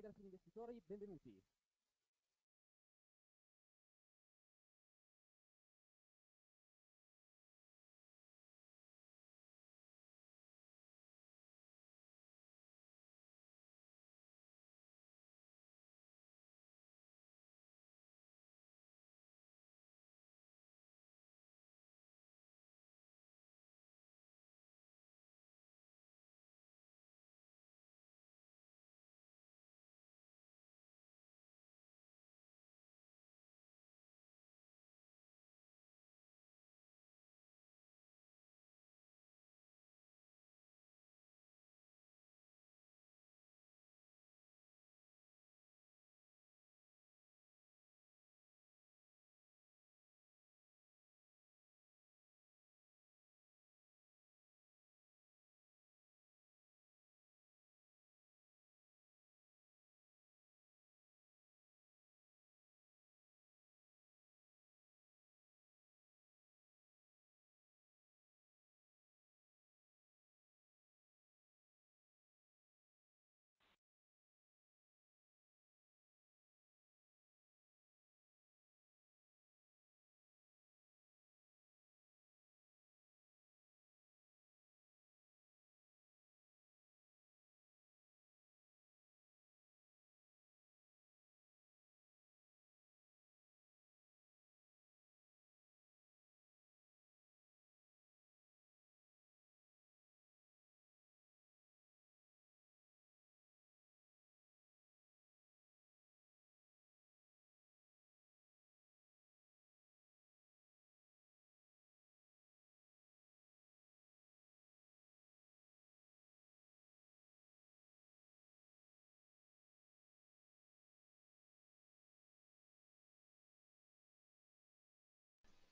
dai Investitori, benvenuti.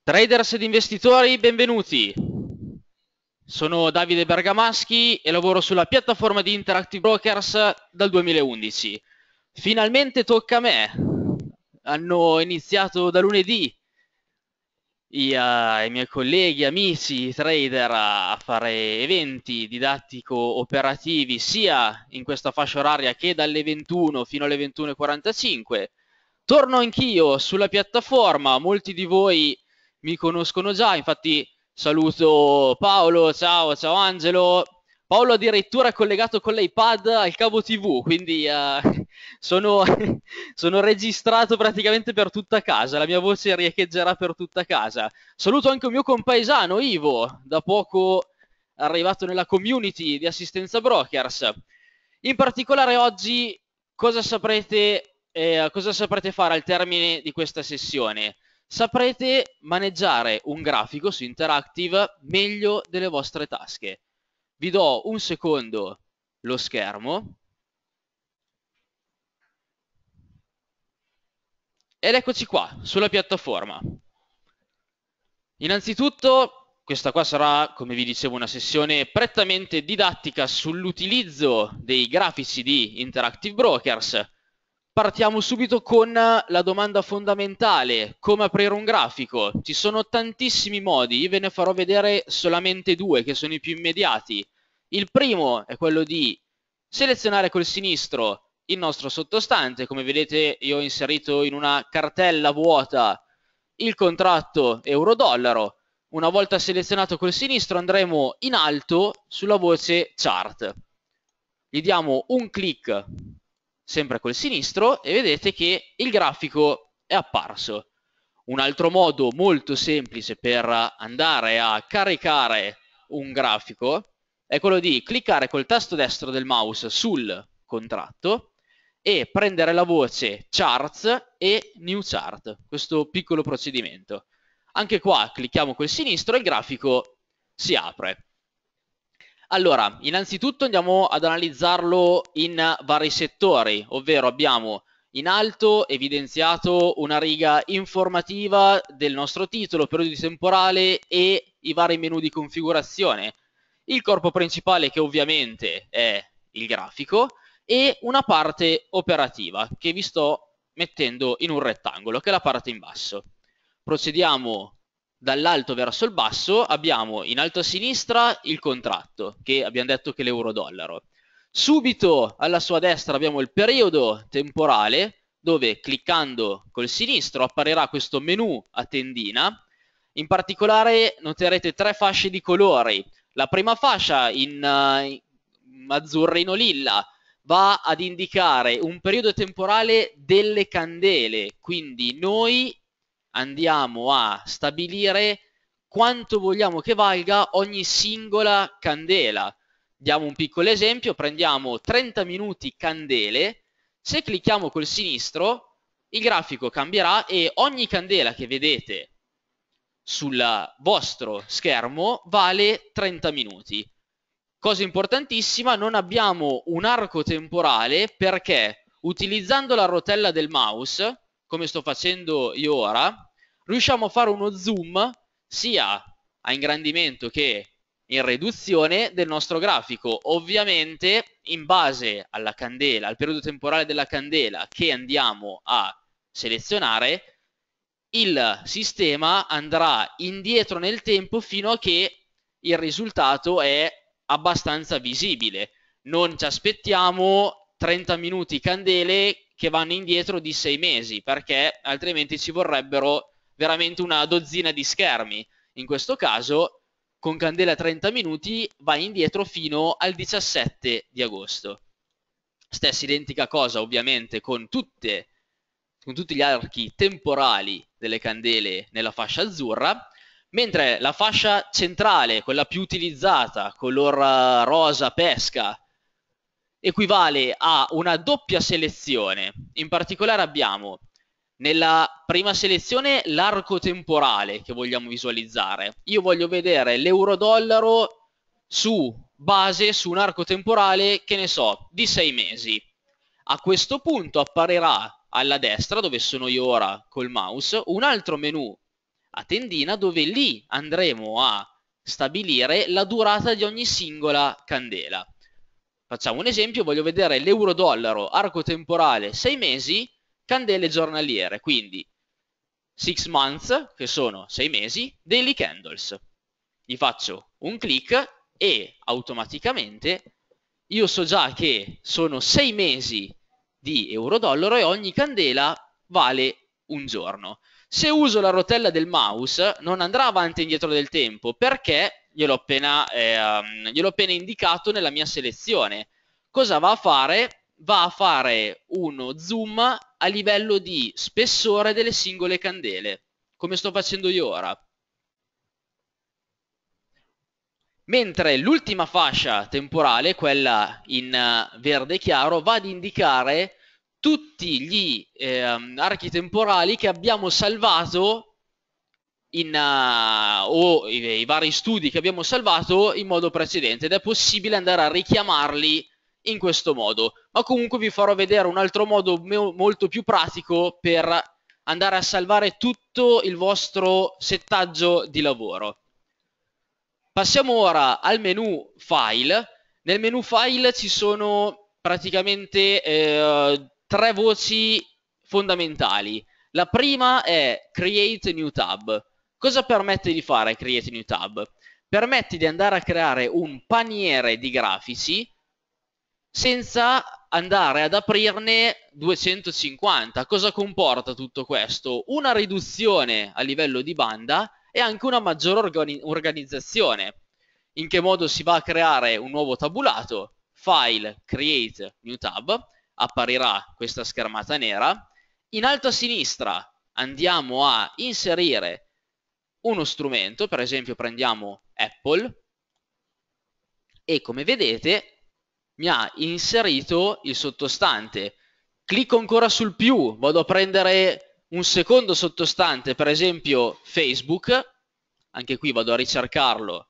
Traders ed investitori, benvenuti! Sono Davide Bergamaschi e lavoro sulla piattaforma di Interactive Brokers dal 2011. Finalmente tocca a me. Hanno iniziato da lunedì i, uh, i miei colleghi, amici, trader a fare eventi didattico-operativi sia in questa fascia oraria che dalle 21 fino alle 21.45. Torno anch'io sulla piattaforma, molti di voi mi conoscono già, infatti saluto Paolo, ciao, ciao Angelo. Paolo addirittura è collegato con l'iPad al cavo TV, quindi uh, sono, sono, registrato praticamente per tutta casa, la mia voce riecheggerà per tutta casa. Saluto anche un mio compaesano Ivo, da poco arrivato nella community di assistenza brokers. In particolare oggi cosa saprete, eh, cosa saprete fare al termine di questa sessione? saprete maneggiare un grafico su Interactive meglio delle vostre tasche. Vi do un secondo lo schermo. Ed eccoci qua, sulla piattaforma. Innanzitutto, questa qua sarà, come vi dicevo, una sessione prettamente didattica sull'utilizzo dei grafici di Interactive Brokers Partiamo subito con la domanda fondamentale, come aprire un grafico? Ci sono tantissimi modi, io ve ne farò vedere solamente due che sono i più immediati. Il primo è quello di selezionare col sinistro il nostro sottostante, come vedete io ho inserito in una cartella vuota il contratto euro-dollaro, una volta selezionato col sinistro andremo in alto sulla voce chart. Gli diamo un clic sempre col sinistro, e vedete che il grafico è apparso. Un altro modo molto semplice per andare a caricare un grafico è quello di cliccare col tasto destro del mouse sul contratto e prendere la voce charts e new chart, questo piccolo procedimento. Anche qua clicchiamo col sinistro e il grafico si apre. Allora, innanzitutto andiamo ad analizzarlo in vari settori, ovvero abbiamo in alto evidenziato una riga informativa del nostro titolo, periodo di temporale e i vari menu di configurazione. Il corpo principale che ovviamente è il grafico e una parte operativa che vi sto mettendo in un rettangolo, che è la parte in basso. Procediamo dall'alto verso il basso abbiamo in alto a sinistra il contratto, che abbiamo detto che è l'euro-dollaro. Subito alla sua destra abbiamo il periodo temporale, dove cliccando col sinistro apparirà questo menu a tendina. In particolare noterete tre fasce di colori. La prima fascia in, eh, in azzurrino-lilla va ad indicare un periodo temporale delle candele, quindi noi andiamo a stabilire quanto vogliamo che valga ogni singola candela. Diamo un piccolo esempio, prendiamo 30 minuti candele, se clicchiamo col sinistro il grafico cambierà e ogni candela che vedete sul vostro schermo vale 30 minuti. Cosa importantissima, non abbiamo un arco temporale perché utilizzando la rotella del mouse, come sto facendo io ora, riusciamo a fare uno zoom sia a ingrandimento che in riduzione del nostro grafico. Ovviamente in base alla candela, al periodo temporale della candela che andiamo a selezionare, il sistema andrà indietro nel tempo fino a che il risultato è abbastanza visibile. Non ci aspettiamo 30 minuti candele che vanno indietro di 6 mesi, perché altrimenti ci vorrebbero veramente una dozzina di schermi. In questo caso, con Candela 30 minuti, va indietro fino al 17 di agosto. Stessa identica cosa ovviamente con, tutte, con tutti gli archi temporali delle candele nella fascia azzurra, mentre la fascia centrale, quella più utilizzata, color eh, rosa pesca, equivale a una doppia selezione. In particolare abbiamo nella prima selezione l'arco temporale che vogliamo visualizzare. Io voglio vedere l'euro-dollaro su base, su un arco temporale, che ne so, di sei mesi. A questo punto apparirà alla destra, dove sono io ora col mouse, un altro menu a tendina dove lì andremo a stabilire la durata di ogni singola candela. Facciamo un esempio, voglio vedere l'euro-dollaro arco temporale 6 mesi candele giornaliere, quindi 6 months, che sono 6 mesi, daily candles. Gli faccio un clic e automaticamente io so già che sono 6 mesi di euro-dollaro e ogni candela vale un giorno. Se uso la rotella del mouse non andrà avanti e indietro del tempo perché gliel'ho appena, eh, gliel'ho appena indicato nella mia selezione. Cosa va a fare? Va a fare uno zoom a livello di spessore delle singole candele, come sto facendo io ora. Mentre l'ultima fascia temporale, quella in eh, verde chiaro, va ad indicare tutti gli eh, archi temporali che abbiamo salvato in, uh, o i, i vari studi che abbiamo salvato in modo precedente ed è possibile andare a richiamarli in questo modo, ma comunque vi farò vedere un altro modo me- molto più pratico per andare a salvare tutto il vostro settaggio di lavoro. Passiamo ora al menu file. Nel menu file ci sono praticamente eh, tre voci fondamentali. La prima è create new tab. Cosa permette di fare create new tab? Permette di andare a creare un paniere di grafici senza andare ad aprirne 250. Cosa comporta tutto questo? Una riduzione a livello di banda e anche una maggiore organi- organizzazione. In che modo si va a creare un nuovo tabulato? File, Create, New Tab, apparirà questa schermata nera. In alto a sinistra andiamo a inserire uno strumento, per esempio prendiamo Apple, e come vedete mi ha inserito il sottostante. Clicco ancora sul più, vado a prendere un secondo sottostante, per esempio Facebook, anche qui vado a ricercarlo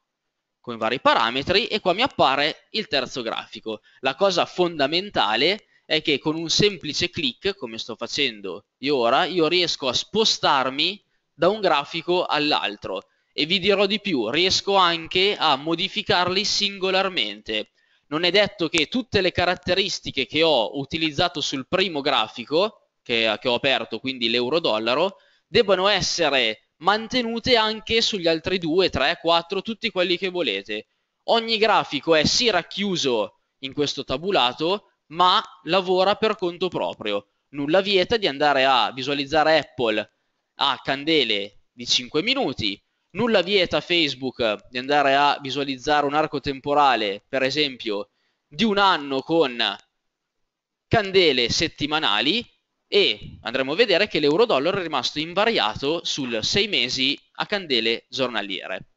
con vari parametri e qua mi appare il terzo grafico. La cosa fondamentale è che con un semplice clic, come sto facendo io ora, io riesco a spostarmi da un grafico all'altro e vi dirò di più, riesco anche a modificarli singolarmente non è detto che tutte le caratteristiche che ho utilizzato sul primo grafico, che, che ho aperto, quindi l'euro-dollaro, debbano essere mantenute anche sugli altri 2, 3, 4, tutti quelli che volete. Ogni grafico è sì racchiuso in questo tabulato, ma lavora per conto proprio. Nulla vieta di andare a visualizzare Apple a candele di 5 minuti, Nulla vieta a Facebook di andare a visualizzare un arco temporale, per esempio, di un anno con candele settimanali e andremo a vedere che l'euro-dollaro è rimasto invariato sul 6 mesi a candele giornaliere.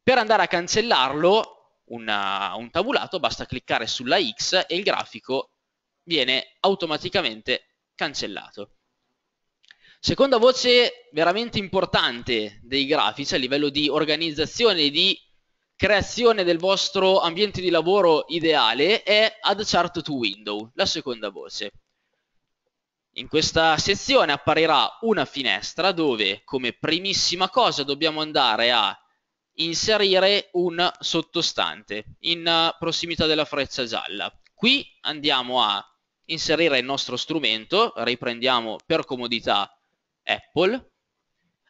Per andare a cancellarlo, una, un tabulato, basta cliccare sulla X e il grafico viene automaticamente cancellato. Seconda voce veramente importante dei grafici cioè a livello di organizzazione e di creazione del vostro ambiente di lavoro ideale è Add Chart to Window, la seconda voce. In questa sezione apparirà una finestra dove come primissima cosa dobbiamo andare a inserire un sottostante in eh, prossimità della freccia gialla. Qui andiamo a inserire il nostro strumento, riprendiamo per comodità Apple,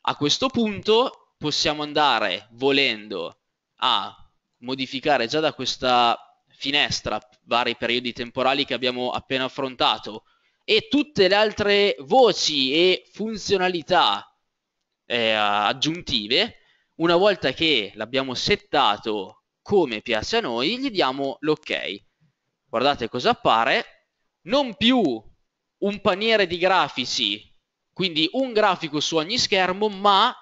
a questo punto possiamo andare volendo a modificare già da questa finestra vari periodi temporali che abbiamo appena affrontato e tutte le altre voci e funzionalità eh, aggiuntive, una volta che l'abbiamo settato come piace a noi, gli diamo l'ok. Guardate cosa appare, non più un paniere di grafici quindi un grafico su ogni schermo, ma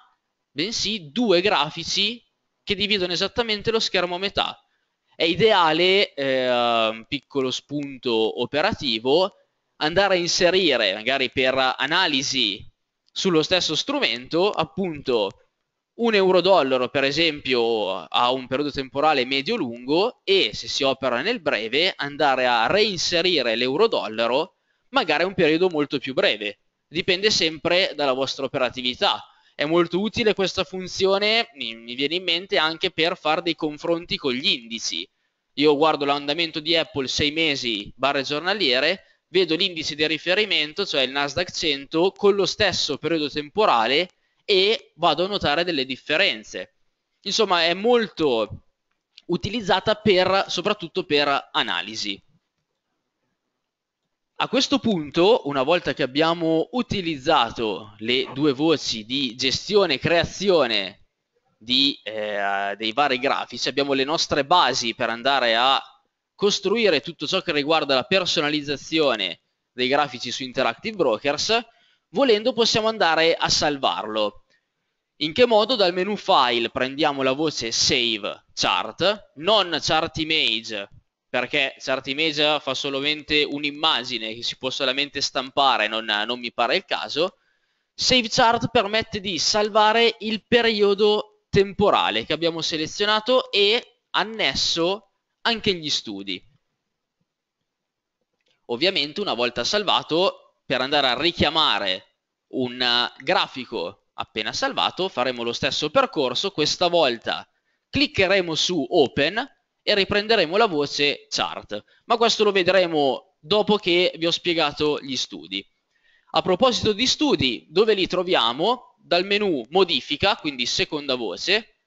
bensì due grafici che dividono esattamente lo schermo a metà. È ideale, eh, un piccolo spunto operativo, andare a inserire, magari per analisi sullo stesso strumento, appunto un euro-dollaro per esempio a un periodo temporale medio-lungo e se si opera nel breve andare a reinserire l'euro-dollaro magari a un periodo molto più breve, dipende sempre dalla vostra operatività. È molto utile questa funzione, mi, mi viene in mente, anche per fare dei confronti con gli indici. Io guardo l'andamento di Apple 6 mesi barre giornaliere, vedo l'indice di riferimento, cioè il Nasdaq 100, con lo stesso periodo temporale e vado a notare delle differenze. Insomma, è molto utilizzata per, soprattutto per analisi. A questo punto, una volta che abbiamo utilizzato le due voci di gestione e creazione di, eh, dei vari grafici, abbiamo le nostre basi per andare a costruire tutto ciò che riguarda la personalizzazione dei grafici su Interactive Brokers, volendo possiamo andare a salvarlo. In che modo? Dal menu File prendiamo la voce Save Chart, non Chart Image, perché certi media fa solamente un'immagine che si può solamente stampare, non, non mi pare il caso. Save chart permette di salvare il periodo temporale che abbiamo selezionato e annesso anche gli studi. Ovviamente una volta salvato, per andare a richiamare un grafico appena salvato, faremo lo stesso percorso, questa volta cliccheremo su Open e riprenderemo la voce chart, ma questo lo vedremo dopo che vi ho spiegato gli studi. A proposito di studi, dove li troviamo? Dal menu modifica, quindi seconda voce,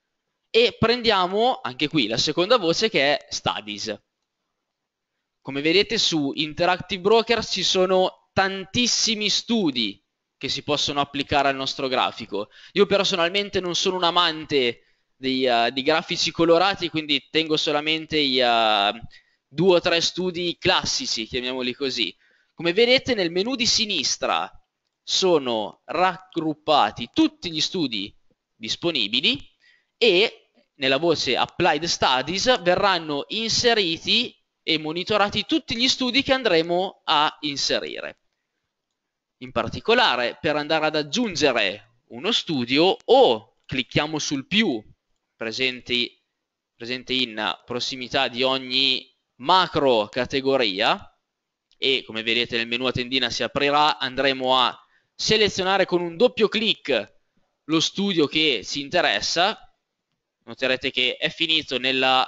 e prendiamo anche qui la seconda voce che è studies. Come vedete su Interactive Broker ci sono tantissimi studi che si possono applicare al nostro grafico. Io personalmente non sono un amante di, uh, eh, di grafici colorati, quindi tengo solamente i uh, due o tre studi classici, chiamiamoli così. Come vedete nel menu di sinistra sono raggruppati tutti gli studi disponibili e nella voce Applied Studies verranno inseriti e monitorati tutti gli studi che andremo a inserire. In particolare, per andare ad aggiungere uno studio o clicchiamo sul più presenti, presenti in prossimità di ogni macro categoria e come vedete nel menu a tendina si aprirà, andremo a selezionare con un doppio clic lo studio che ci interessa, noterete che è finito nella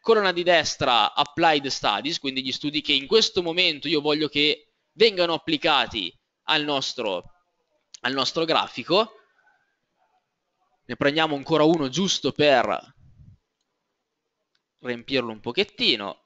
colonna di destra Applied Studies, quindi gli studi che in questo momento io voglio che vengano applicati al nostro, al nostro grafico ne prendiamo ancora uno giusto per riempirlo un pochettino.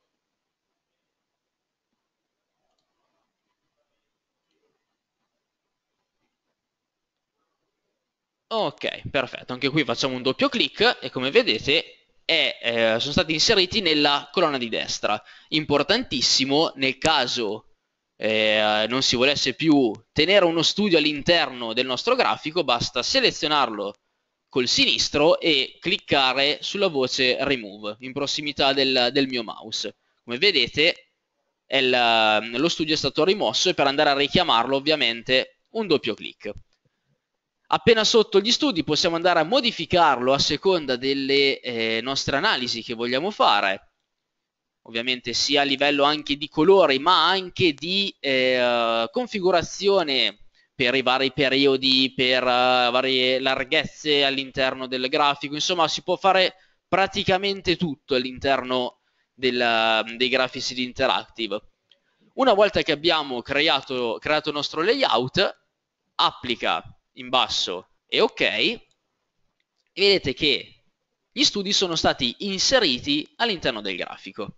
Ok, perfetto, anche qui facciamo un doppio clic e come vedete è, eh, sono stati inseriti nella colonna di destra. Importantissimo nel caso eh, non si volesse più tenere uno studio all'interno del nostro grafico, basta selezionarlo col sinistro e cliccare sulla voce remove in prossimità del, del mio mouse. Come vedete il, lo studio è stato rimosso e per andare a richiamarlo ovviamente un doppio clic. Appena sotto gli studi possiamo andare a modificarlo a seconda delle eh, nostre analisi che vogliamo fare, ovviamente sia a livello anche di colori ma anche di eh, configurazione per i vari periodi, per uh, varie larghezze all'interno del grafico, insomma si può fare praticamente tutto all'interno della, ehm, dei grafici di Interactive. Una volta che abbiamo creato, creato il nostro layout, applica in basso e ok, e vedete che gli studi sono stati inseriti all'interno del grafico.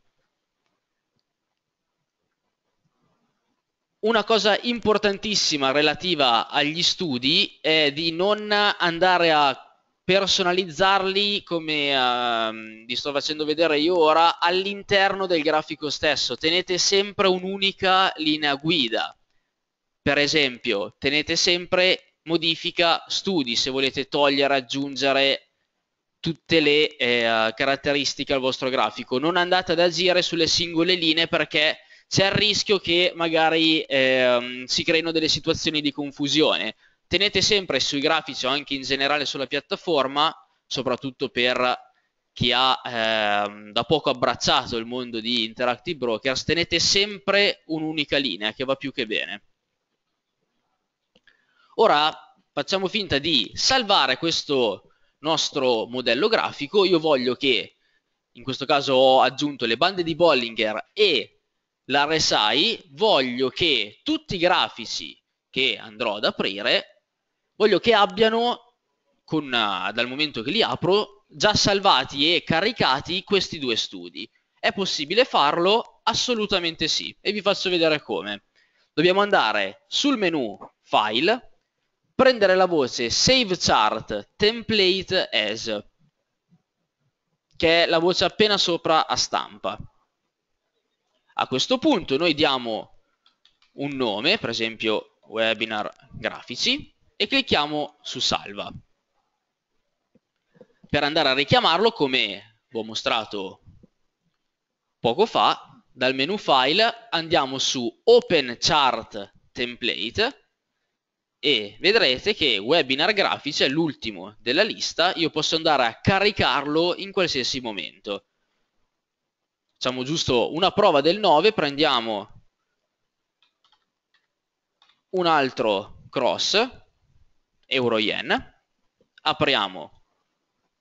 Una cosa importantissima relativa agli studi è di non andare a personalizzarli come uh, vi sto facendo vedere io ora all'interno del grafico stesso tenete sempre un'unica linea guida per esempio tenete sempre modifica studi se volete togliere aggiungere tutte le eh, caratteristiche al vostro grafico non andate ad agire sulle singole linee perché c'è il rischio che magari ehm, si creino delle situazioni di confusione. Tenete sempre sui grafici o anche in generale sulla piattaforma, soprattutto per chi ha ehm, da poco abbracciato il mondo di Interactive Brokers, tenete sempre un'unica linea che va più che bene. Ora facciamo finta di salvare questo nostro modello grafico, io voglio che, in questo caso ho aggiunto le bande di Bollinger e l'RSI, voglio che tutti i grafici che andrò ad aprire, voglio che abbiano, con, eh, dal momento che li apro, già salvati e caricati questi due studi. È possibile farlo? Assolutamente sì, e vi faccio vedere come. Dobbiamo andare sul menu File, prendere la voce Save Chart Template As, che è la voce appena sopra a stampa a questo punto noi diamo un nome, per esempio webinar grafici, e clicchiamo su salva. Per andare a richiamarlo, come vi ho mostrato poco fa, dal menu file andiamo su open chart template e vedrete che webinar grafici è l'ultimo della lista, io posso andare a caricarlo in qualsiasi momento facciamo giusto una prova del 9, prendiamo un altro cross, euro-yen, apriamo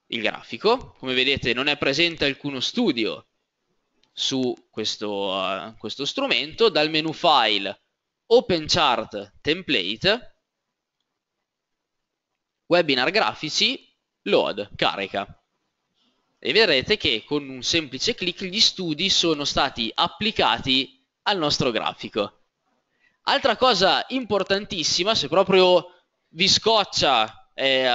il grafico, come vedete non è presente alcuno studio su questo, uh, questo strumento, dal menu file Open Chart Template, webinar grafici, load, carica e vedrete che con un semplice clic gli studi sono stati applicati al nostro grafico. Altra cosa importantissima, se proprio vi scoccia eh,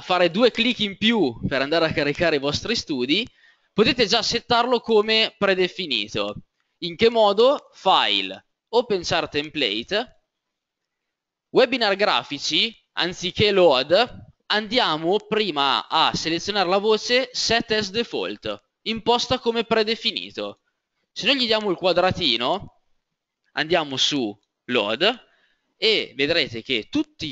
fare due clic in più per andare a caricare i vostri studi, potete già settarlo come predefinito. In che modo? File, Open Chart Template, Webinar Grafici, anziché Load, andiamo prima a selezionare la voce set as default, imposta come predefinito. Se noi gli diamo il quadratino, andiamo su load e vedrete che tutti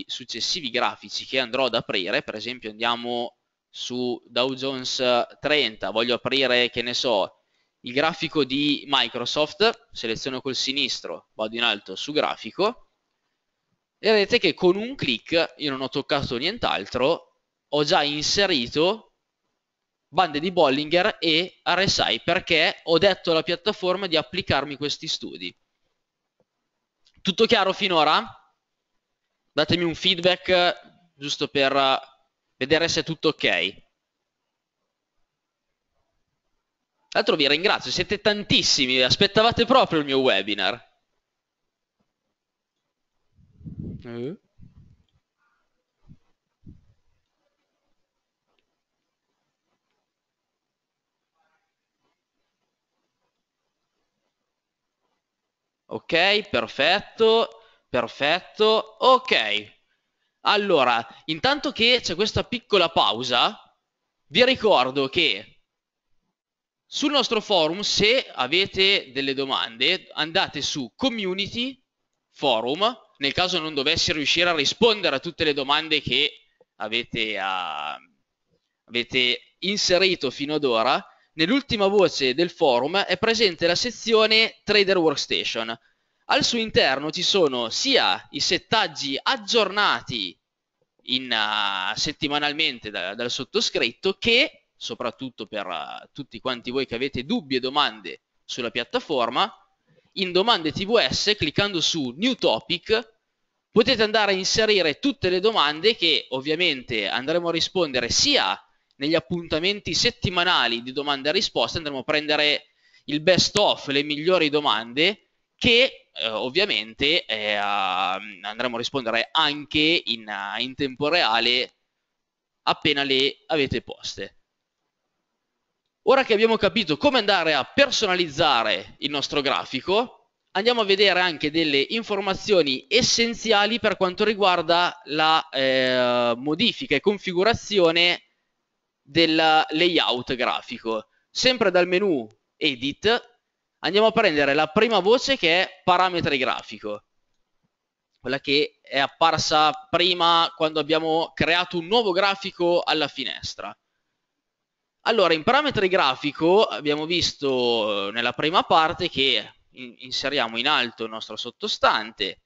i successivi grafici che andrò ad aprire, per esempio andiamo su Dow Jones 30, voglio aprire, che ne so, il grafico di Microsoft, seleziono col sinistro, vado in alto su grafico, e vedete che con un clic io non ho toccato nient'altro, ho già inserito bande di Bollinger e RSI perché ho detto alla piattaforma di applicarmi questi studi. Tutto chiaro finora? Datemi un feedback giusto per vedere se è tutto ok. Tra l'altro vi ringrazio, siete tantissimi, aspettavate proprio il mio webinar. Nö. Eh? Ok, perfetto, perfetto, ok. Allora, intanto che c'è questa piccola pausa, vi ricordo che sul nostro forum, se avete delle domande, andate su community forum nel caso non dovesse riuscire a rispondere a tutte le domande che avete, a, ah, avete inserito fino ad ora, nell'ultima voce del forum è presente la sezione Trader Workstation. Al suo interno ci sono sia i settaggi aggiornati in, uh, settimanalmente da, dal sottoscritto che, soprattutto per uh, tutti quanti voi che avete dubbi e domande sulla piattaforma, in domande TVS cliccando su New Topic potete andare a inserire tutte le domande che ovviamente andremo a rispondere sia negli appuntamenti settimanali di domande e risposte, andremo a prendere il best of, le migliori domande che eh, ovviamente eh, andremo a rispondere anche in, eh, in tempo reale appena le avete poste. Ora che abbiamo capito come andare a personalizzare il nostro grafico, andiamo a vedere anche delle informazioni essenziali per quanto riguarda la eh, modifica e configurazione del layout grafico. Sempre dal menu Edit andiamo a prendere la prima voce che è Parametri grafico, quella che è apparsa prima quando abbiamo creato un nuovo grafico alla finestra. Allora, in parametri grafico abbiamo visto eh, nella prima parte che inseriamo in alto il nostro sottostante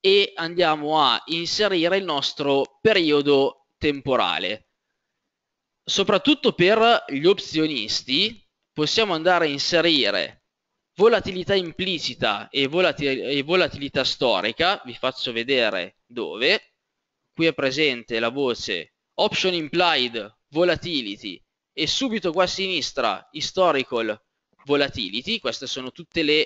e andiamo a inserire il nostro periodo temporale. Soprattutto per gli opzionisti possiamo andare a inserire volatilità implicita e, volatil e volatilità storica, vi faccio vedere dove, qui è presente la voce option implied volatility e subito qua a sinistra historical volatility, queste sono tutte le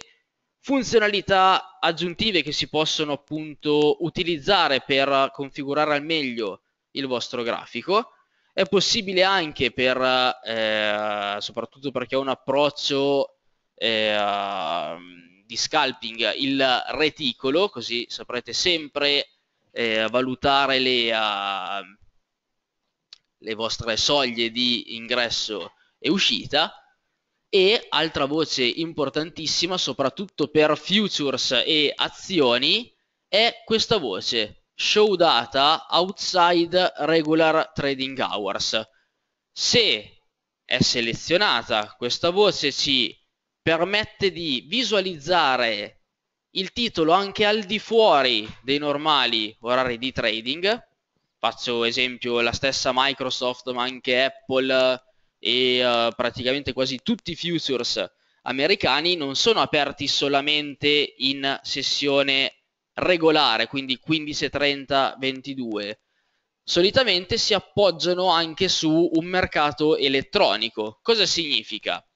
funzionalità aggiuntive che si possono appunto utilizzare per configurare al meglio il vostro grafico. È possibile anche per, eh, soprattutto perché è un approccio eh, di scalping, il reticolo, così saprete sempre eh, valutare le, uh, le vostre soglie di ingresso e uscita e altra voce importantissima soprattutto per futures e azioni è questa voce show data outside regular trading hours se è selezionata questa voce ci permette di visualizzare il titolo anche al di fuori dei normali orari di trading Faccio esempio la stessa Microsoft, ma anche Apple e uh, praticamente quasi tutti i futures americani non sono aperti solamente in sessione regolare, quindi 15.30-22. Solitamente si appoggiano anche su un mercato elettronico. Cosa significa?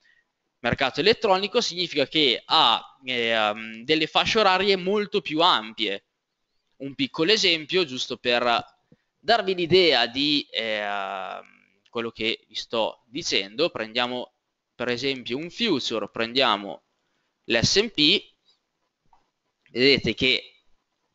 Mercato elettronico significa che ha eh, um, delle fasce orarie molto più ampie. Un piccolo esempio, giusto per darvi l'idea di eh, quello che vi sto dicendo, prendiamo per esempio un future, prendiamo l'S&P, vedete che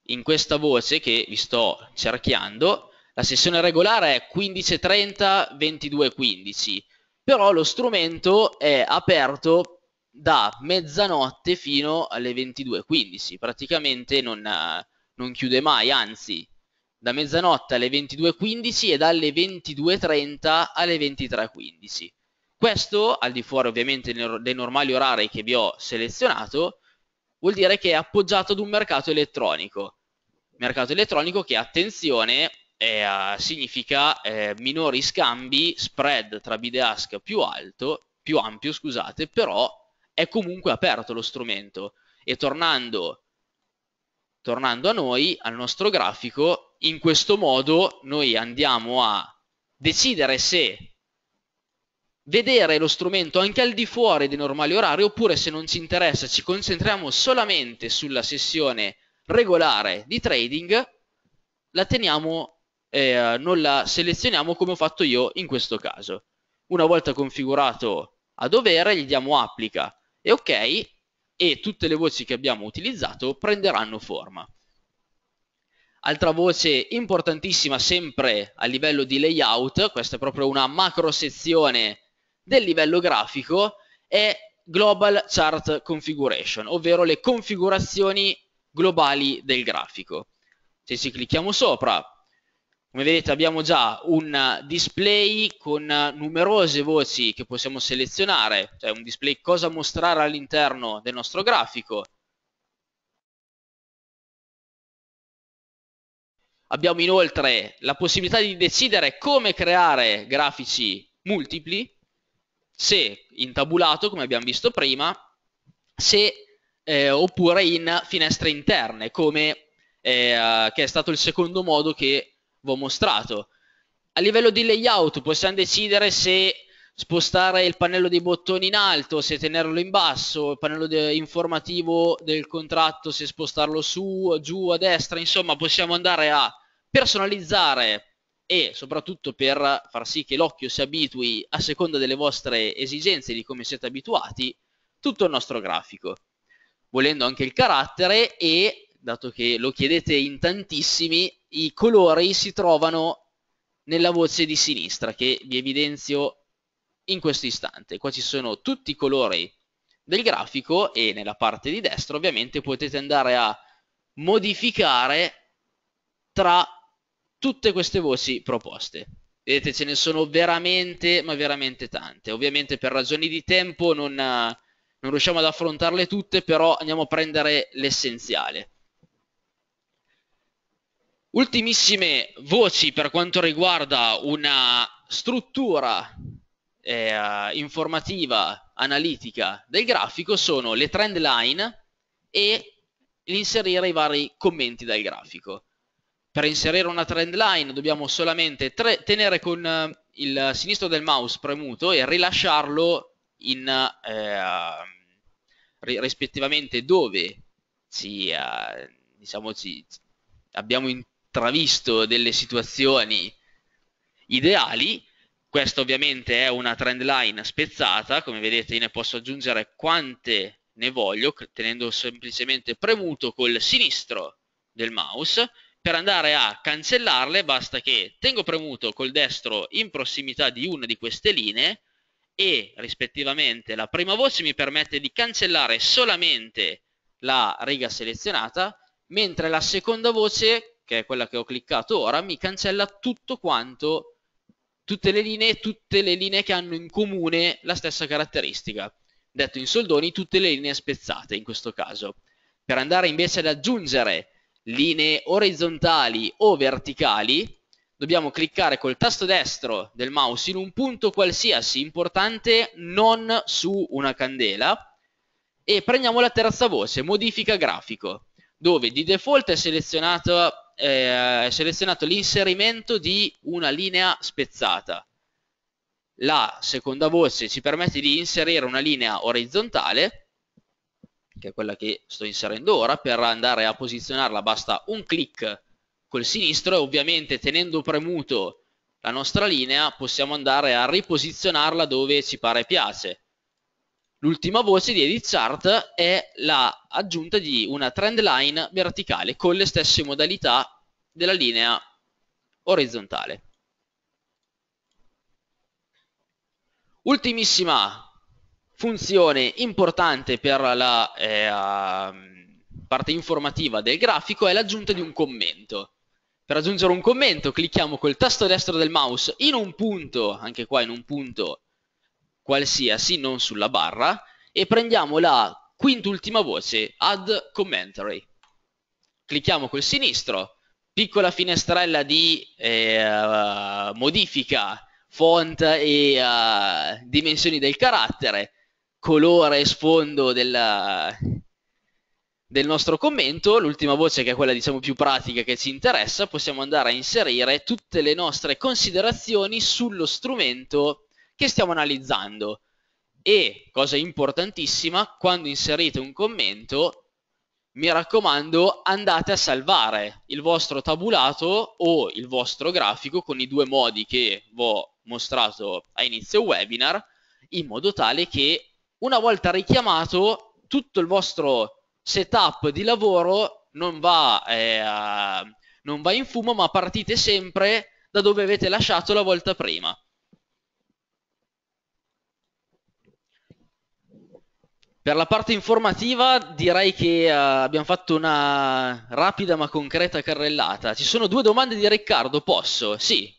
in questa voce che vi sto cerchiando, la sessione regolare è 15.30, 22.15, però lo strumento è aperto da mezzanotte fino alle 22.15, praticamente non, non chiude mai, anzi da mezzanotte alle 22.15 e dalle 22.30 alle 23.15. Questo, al di fuori ovviamente dei normali orari che vi ho selezionato, vuol dire che è appoggiato ad un mercato elettronico. Mercato elettronico che, attenzione, eh, significa eh, minori scambi, spread tra bid e ask più alto, più ampio, scusate, però è comunque aperto lo strumento. E tornando, tornando a noi, al nostro grafico, in questo modo noi andiamo a decidere se vedere lo strumento anche al di fuori dei normali orari oppure se non ci interessa ci concentriamo solamente sulla sessione regolare di trading, la teniamo, eh, non la selezioniamo come ho fatto io in questo caso. Una volta configurato a dovere gli diamo applica e ok e tutte le voci che abbiamo utilizzato prenderanno forma. Altra voce importantissima sempre a livello di layout, questa è proprio una macro sezione del livello grafico, è Global Chart Configuration, ovvero le configurazioni globali del grafico. Se ci clicchiamo sopra, come vedete abbiamo già un display con numerose voci che possiamo selezionare, cioè un display cosa mostrare all'interno del nostro grafico, Abbiamo inoltre la possibilità di decidere come creare grafici multipli, se in tabulato, come abbiamo visto prima, se, eh, oppure in finestre interne, come eh, che è stato il secondo modo che vi ho mostrato. A livello di layout possiamo decidere se spostare il pannello dei bottoni in alto, se tenerlo in basso, il pannello de informativo del contratto, se spostarlo su, giù, a destra, insomma possiamo andare a personalizzare e soprattutto per far sì che l'occhio si abitui a seconda delle vostre esigenze di come siete abituati tutto il nostro grafico volendo anche il carattere e dato che lo chiedete in tantissimi i colori si trovano nella voce di sinistra che vi evidenzio in questo istante qua ci sono tutti i colori del grafico e nella parte di destra ovviamente potete andare a modificare tra tutte queste voci proposte. Vedete, ce ne sono veramente, ma veramente tante. Ovviamente per ragioni di tempo non, non riusciamo ad affrontarle tutte, però andiamo a prendere l'essenziale. Ultimissime voci per quanto riguarda una struttura eh, informativa, analitica del grafico sono le trend line e l'inserire i vari commenti dal grafico per inserire una trend line dobbiamo solamente tre, tenere con eh, il sinistro del mouse premuto e rilasciarlo in, eh, rispettivamente dove ci, eh, diciamo ci, abbiamo intravisto delle situazioni ideali. Questa ovviamente è una trend line spezzata, come vedete io ne posso aggiungere quante ne voglio, tenendo semplicemente premuto col sinistro del mouse per andare a cancellarle basta che tengo premuto col destro in prossimità di una di queste linee e rispettivamente la prima voce mi permette di cancellare solamente la riga selezionata, mentre la seconda voce, che è quella che ho cliccato ora, mi cancella tutto quanto, tutte le linee, tutte le linee che hanno in comune la stessa caratteristica. Detto in soldoni, tutte le linee spezzate in questo caso. Per andare invece ad aggiungere linee orizzontali o verticali, dobbiamo cliccare col tasto destro del mouse in un punto qualsiasi importante, non su una candela, e prendiamo la terza voce, modifica grafico, dove di default è selezionato, eh, è selezionato l'inserimento di una linea spezzata. La seconda voce ci permette di inserire una linea orizzontale che è quella che sto inserendo ora, per andare a posizionarla basta un clic col sinistro e ovviamente tenendo premuto la nostra linea possiamo andare a riposizionarla dove ci pare piace. L'ultima voce di Edit Chart è l'aggiunta la di una trend line verticale con le stesse modalità della linea orizzontale. Ultimissima funzione importante per la eh, ehm, parte informativa del grafico è l'aggiunta di un commento. Per aggiungere un commento clicchiamo col tasto destro del mouse in un punto, anche qua in un punto qualsiasi, non sulla barra, e prendiamo la quintultima voce, add commentary. Clicchiamo col sinistro, piccola finestrella di eh, modifica, font e eh, dimensioni del carattere, colore e sfondo della, del nostro commento, l'ultima voce che è quella diciamo più pratica che ci interessa, possiamo andare a inserire tutte le nostre considerazioni sullo strumento che stiamo analizzando. E, cosa importantissima, quando inserite un commento, mi raccomando, andate a salvare il vostro tabulato o il vostro grafico con i due modi che vi ho mostrato a inizio webinar, in modo tale che una volta richiamato tutto il vostro setup di lavoro non va, eh, a, non va in fumo ma partite sempre da dove avete lasciato la volta prima. Per la parte informativa direi che uh, abbiamo fatto una rapida ma concreta carrellata. Ci sono due domande di Riccardo, posso? Sì,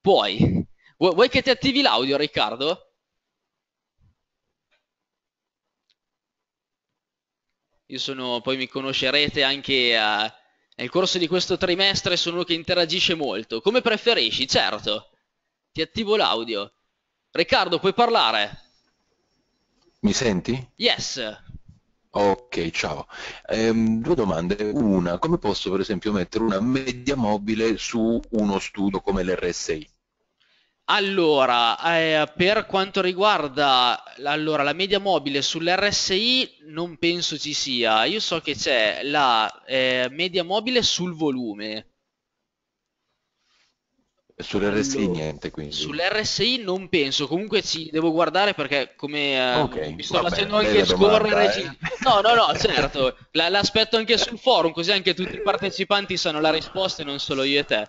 puoi. Vuoi che ti attivi l'audio Riccardo? Io sono, poi mi conoscerete anche a, nel corso di questo trimestre, sono uno che interagisce molto. Come preferisci, certo. Ti attivo l'audio. Riccardo, puoi parlare? Mi senti? Yes. Ok, ciao. Ehm, due domande. Una, come posso per esempio mettere una media mobile su uno studio come l'RSI? Allora, eh, per quanto riguarda allora, la media mobile sull'RSI non penso ci sia, io so che c'è la eh, media mobile sul volume. Sull'RSI allora, niente quindi. Sull'RSI non penso, comunque ci devo guardare perché come eh, okay, mi sto vabbè, facendo anche scorrere... eh. No, no, no, certo, l'aspetto anche sul forum così anche tutti i partecipanti sanno la risposta e non solo io e te.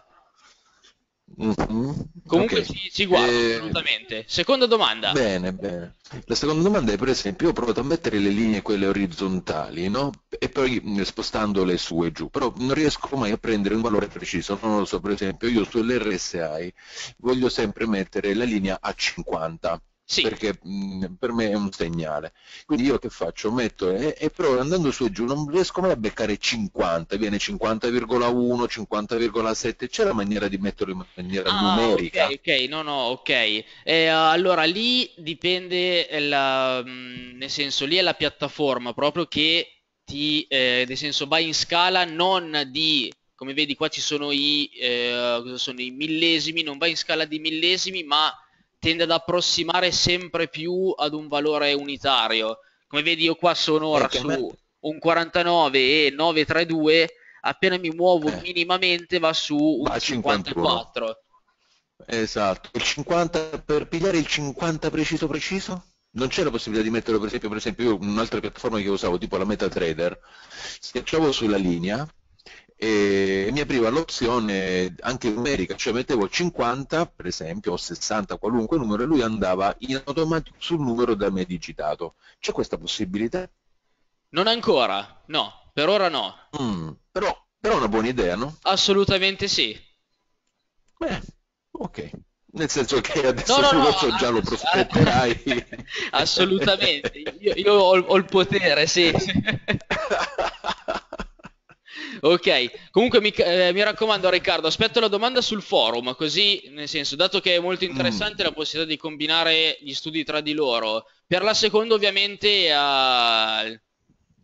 Mm-hmm. Comunque okay. ci, ci guardo eh... assolutamente. Seconda domanda. Bene, bene. La seconda domanda è per esempio, io ho provato a mettere le linee quelle orizzontali, no? E poi mm, spostandole su e giù, però non riesco mai a prendere un valore preciso, non lo so, per esempio io sull'RSI voglio sempre mettere la linea a 50 sì. perché mh, mm, per me è un segnale. Quindi io che faccio? Metto e, e però andando su e giù non riesco mai a beccare 50, viene 50,1, 50,7, c'è la maniera di metterlo in maniera ah, numerica. Ok, ok, no, no, ok. E, uh, allora lì dipende, eh, la, mh, mm, nel senso lì è la piattaforma proprio che ti, eh, nel senso va in scala non di come vedi qua ci sono i, eh, sono i millesimi, non va in scala di millesimi ma tende ad approssimare sempre più ad un valore unitario. Come vedi io qua sono ora ecco, su un 49 e 932, appena mi muovo eh. minimamente va su un va 54. 51. Esatto, il 50 per pigliare il 50 preciso preciso? non c'è la possibilità di metterlo per esempio, per esempio io un'altra piattaforma che usavo tipo la MetaTrader schiacciavo sulla linea e mi apriva l'opzione anche numerica, cioè mettevo 50 per esempio o 60 qualunque numero e lui andava in automatico sul numero da me digitato. C'è questa possibilità? Non ancora, no, per ora no. Mm, però, però è una buona idea, no? Assolutamente sì. Beh, ok. Nel senso che adesso no, no, no, già lo prospetterai. Assolutamente, io, io ho, ho, il potere, sì. ok, comunque mi, eh, mi, raccomando Riccardo, aspetto la domanda sul forum, così nel senso, dato che è molto interessante mm. la possibilità di combinare gli studi tra di loro, per la seconda ovviamente... Uh,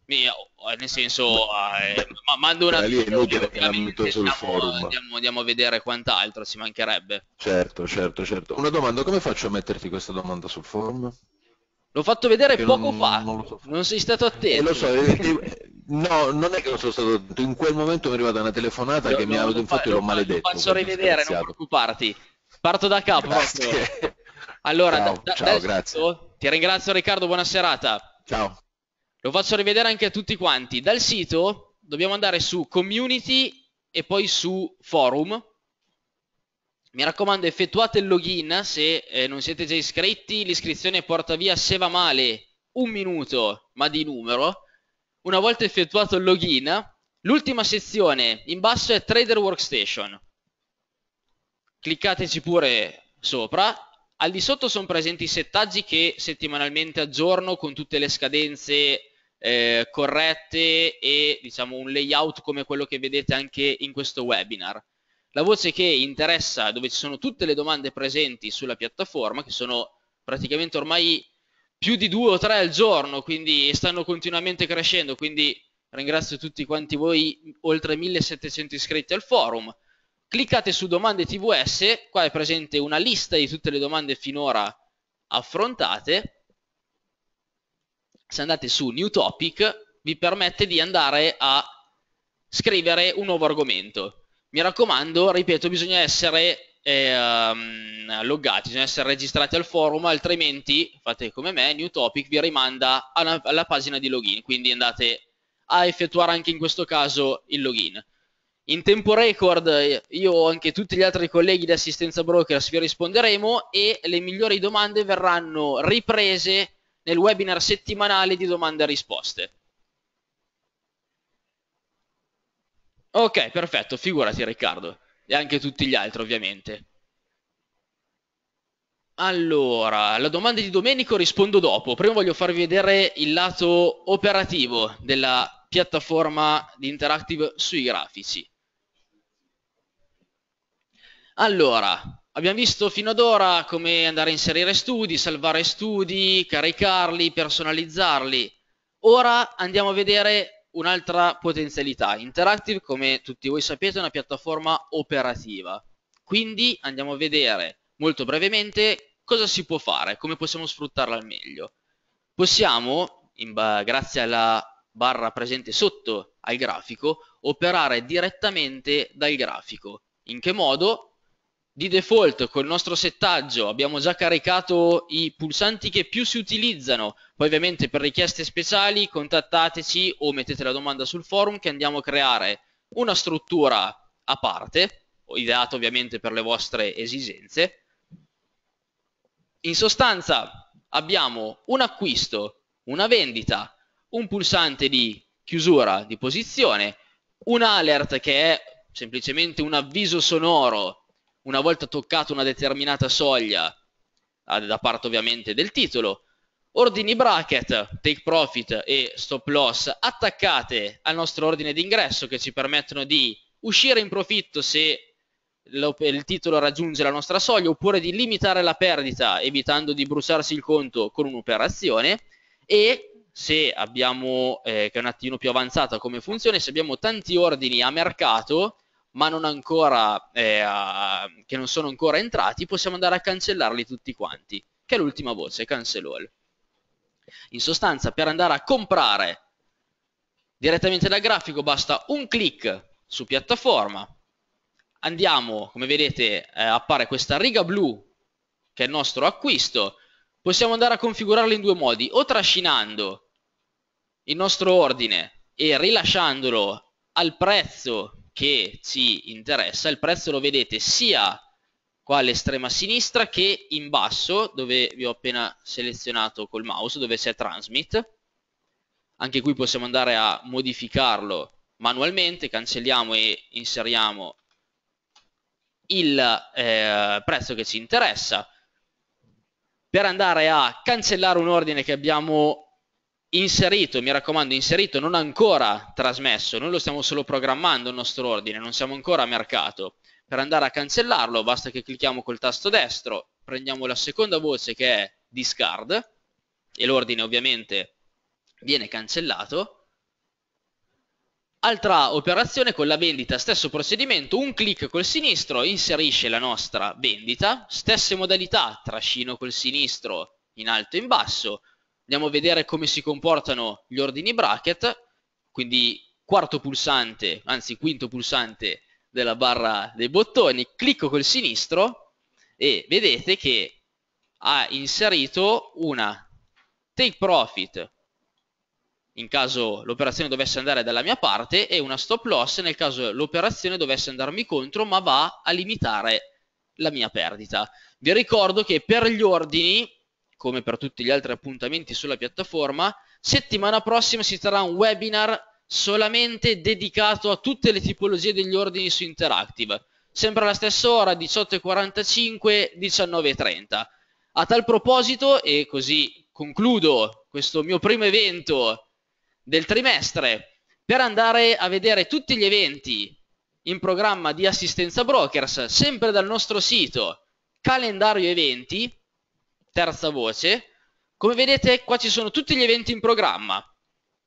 nel senso eh, beh, ma mando una lì inutile che la metto sul forum andiamo, andiamo, a vedere quant'altro ci mancherebbe certo certo certo una domanda come faccio a metterti questa domanda sul forum l'ho fatto vedere Perché poco non, fa non, so. non, sei stato attento eh, lo so No, non è che non sono stato in quel momento mi è arrivata una telefonata no, che no, mi ha dato un fatto e l'ho maledetto. Lo faccio rivedere, non preoccuparti. Parto da capo. Grazie. Allora, ciao, da, da, grazie. Sito, ti ringrazio Riccardo, buona serata. Ciao. Lo faccio rivedere anche a tutti quanti. Dal sito dobbiamo andare su community e poi su forum. Mi raccomando, effettuate il login se eh, non siete già iscritti. L'iscrizione porta via, se va male, un minuto, ma di numero una volta effettuato il login, l'ultima sezione in basso è Trader Workstation. Cliccateci pure sopra. Al di sotto sono presenti i settaggi che settimanalmente aggiorno con tutte le scadenze eh, corrette e diciamo un layout come quello che vedete anche in questo webinar. La voce che interessa, dove ci sono tutte le domande presenti sulla piattaforma, che sono praticamente ormai più di due o tre al giorno, quindi stanno continuamente crescendo, quindi ringrazio tutti quanti voi, oltre 1700 iscritti al forum. Cliccate su domande TVS, qua è presente una lista di tutte le domande finora affrontate. Se andate su New Topic vi permette di andare a scrivere un nuovo argomento. Mi raccomando, ripeto, bisogna essere eh, um, loggati, bisogna essere registrati al forum, altrimenti, fate come me, New Topic vi rimanda alla, alla pagina di login, quindi andate a effettuare anche in questo caso il login. In tempo record io o anche tutti gli altri colleghi di assistenza brokers vi risponderemo e le migliori domande verranno riprese nel webinar settimanale di domande e risposte. Ok, perfetto, figurati Riccardo e anche tutti gli altri ovviamente. Allora, la domanda di Domenico rispondo dopo. Prima voglio farvi vedere il lato operativo della piattaforma di Interactive sui grafici. Allora, abbiamo visto fino ad ora come andare a inserire studi, salvare studi, caricarli, personalizzarli. Ora andiamo a vedere un'altra potenzialità. Interactive, come tutti voi sapete, è una piattaforma operativa. Quindi andiamo a vedere molto brevemente cosa si può fare, come possiamo sfruttarla al meglio. Possiamo, grazie alla barra presente sotto al grafico, operare direttamente dal grafico. In che modo? di default col nostro settaggio abbiamo già caricato i pulsanti che più si utilizzano, poi ovviamente per richieste speciali contattateci o mettete la domanda sul forum che andiamo a creare una struttura a parte, ideata ovviamente per le vostre esigenze. In sostanza abbiamo un acquisto, una vendita, un pulsante di chiusura di posizione, un alert che è semplicemente un avviso sonoro una volta toccato una determinata soglia, ah, da parte ovviamente del titolo, ordini bracket, take profit e stop loss attaccate al nostro ordine d'ingresso che ci permettono di uscire in profitto se il titolo raggiunge la nostra soglia oppure di limitare la perdita evitando di bruciarsi il conto con un'operazione e se abbiamo eh, che è un attimo più avanzata come funzione se abbiamo tanti ordini a mercato ma non ancora, eh, che non sono ancora entrati, possiamo andare a cancellarli tutti quanti, che è l'ultima voce, cancel all. In sostanza, per andare a comprare direttamente dal grafico basta un clic su piattaforma, andiamo, come vedete eh, appare questa riga blu che è il nostro acquisto, possiamo andare a configurarlo in due modi, o trascinando il nostro ordine e rilasciandolo al prezzo che ci interessa, il prezzo lo vedete sia qua all'estrema sinistra che in basso dove vi ho appena selezionato col mouse dove c'è transmit anche qui possiamo andare a modificarlo manualmente cancelliamo e inseriamo il eh, prezzo che ci interessa per andare a cancellare un ordine che abbiamo inserito, mi raccomando, inserito, non ancora trasmesso, noi lo stiamo solo programmando il nostro ordine, non siamo ancora a mercato. Per andare a cancellarlo basta che clicchiamo col tasto destro, prendiamo la seconda voce che è discard e l'ordine ovviamente viene cancellato. Altra operazione con la vendita, stesso procedimento, un clic col sinistro inserisce la nostra vendita, stesse modalità, trascino col sinistro in alto e in basso, andiamo a vedere come si comportano gli ordini bracket, quindi quarto pulsante, anzi quinto pulsante della barra dei bottoni, clicco col sinistro e vedete che ha inserito una take profit in caso l'operazione dovesse andare dalla mia parte e una stop loss nel caso l'operazione dovesse andarmi contro ma va a limitare la mia perdita. Vi ricordo che per gli ordini come per tutti gli altri appuntamenti sulla piattaforma. Settimana prossima si sarà un webinar solamente dedicato a tutte le tipologie degli ordini su Interactive, sempre alla stessa ora 18.45, 19.30. A tal proposito, e così concludo questo mio primo evento del trimestre, per andare a vedere tutti gli eventi in programma di assistenza brokers, sempre dal nostro sito calendario eventi, terza voce. Come vedete qua ci sono tutti gli eventi in programma.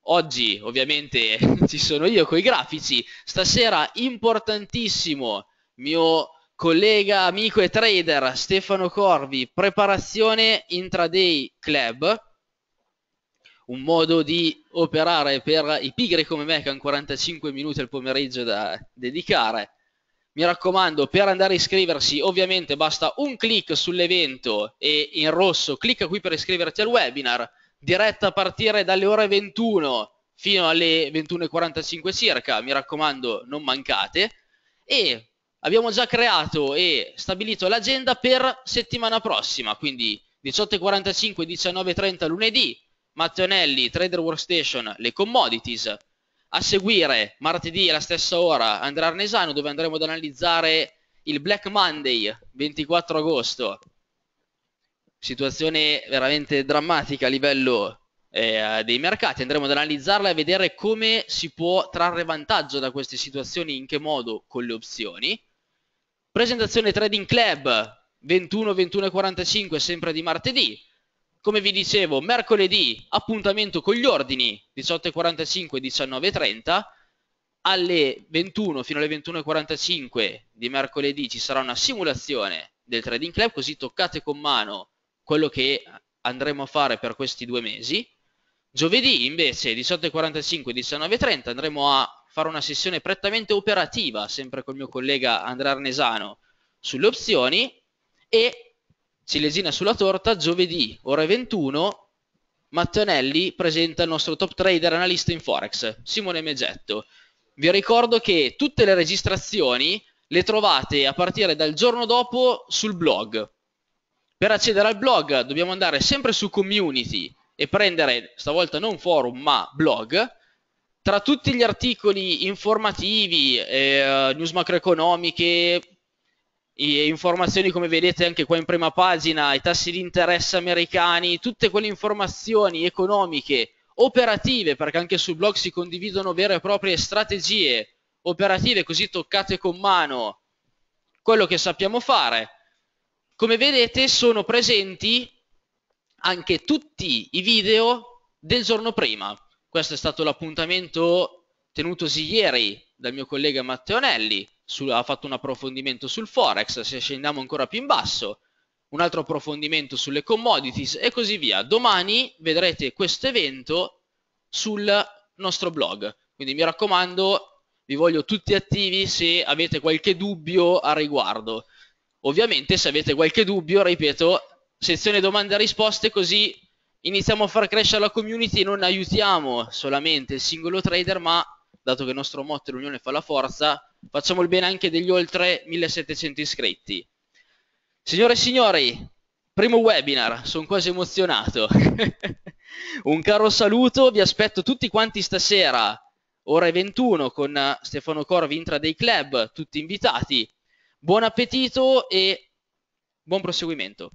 Oggi ovviamente ci sono io con i grafici, stasera importantissimo mio collega, amico e trader Stefano Corvi, preparazione intraday club, un modo di operare per i pigri come me che hanno 45 minuti al pomeriggio da dedicare mi raccomando, per andare a iscriversi ovviamente basta un clic sull'evento e in rosso clicca qui per iscriverti al webinar, diretta a partire dalle ore 21 fino alle 21.45 circa, mi raccomando non mancate, e abbiamo già creato e stabilito l'agenda per settimana prossima, quindi 18.45, 19.30 lunedì, Mattonelli, Trader Workstation, le commodities, a seguire, martedì alla stessa ora, Andrea Arnesano, dove andremo ad analizzare il Black Monday, 24 agosto. Situazione veramente drammatica a livello eh, dei mercati. Andremo ad analizzarla e a vedere come si può trarre vantaggio da queste situazioni, in che modo, con le opzioni. Presentazione Trading Club, 21, 21 45, sempre di martedì come vi dicevo, mercoledì appuntamento con gli ordini 18.45 19.30. Alle 21 fino alle 21.45 di mercoledì ci sarà una simulazione del Trading Club, così toccate con mano quello che andremo a fare per questi due mesi. Giovedì invece 18.45 19.30 andremo a fare una sessione prettamente operativa, sempre col mio collega Andrea Arnesano, sulle opzioni e ciliegina sulla torta, giovedì ore 21 Mattonelli presenta il nostro top trader analista in Forex, Simone Megetto. Vi ricordo che tutte le registrazioni le trovate a partire dal giorno dopo sul blog. Per accedere al blog dobbiamo andare sempre su community e prendere, stavolta non forum ma blog, tra tutti gli articoli informativi, eh, news macroeconomiche, e informazioni come vedete anche qua in prima pagina, i tassi di interesse americani, tutte quelle informazioni economiche operative, perché anche sul blog si condividono vere e proprie strategie operative così toccate con mano, quello che sappiamo fare. Come vedete sono presenti anche tutti i video del giorno prima. Questo è stato l'appuntamento tenutosi ieri dal mio collega Matteonelli su, ha fatto un approfondimento sul Forex, se scendiamo ancora più in basso, un altro approfondimento sulle commodities e così via. Domani vedrete questo evento sul nostro blog, quindi mi raccomando, vi voglio tutti attivi se avete qualche dubbio a riguardo. Ovviamente se avete qualche dubbio, ripeto, sezione domande e risposte così iniziamo a far crescere la community e non aiutiamo solamente il singolo trader ma dato che il nostro motto è l'unione fa la forza, facciamo il bene anche degli oltre 1700 iscritti. Signore e signori, primo webinar, sono quasi emozionato. Un caro saluto, vi aspetto tutti quanti stasera, ore 21, con Stefano Corvi, Intraday Club, tutti invitati. Buon appetito e buon proseguimento.